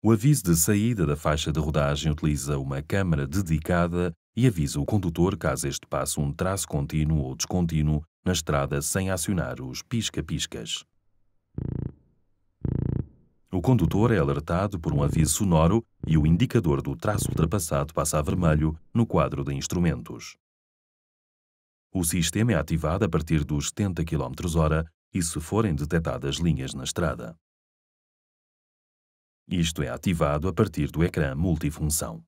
O aviso de saída da faixa de rodagem utiliza uma câmara dedicada e avisa o condutor caso este passe um traço contínuo ou descontínuo na estrada sem acionar os pisca-piscas. O condutor é alertado por um aviso sonoro e o indicador do traço ultrapassado passa a vermelho no quadro de instrumentos. O sistema é ativado a partir dos 70 km/h e se forem detectadas linhas na estrada. Isto é ativado a partir do ecrã multifunção.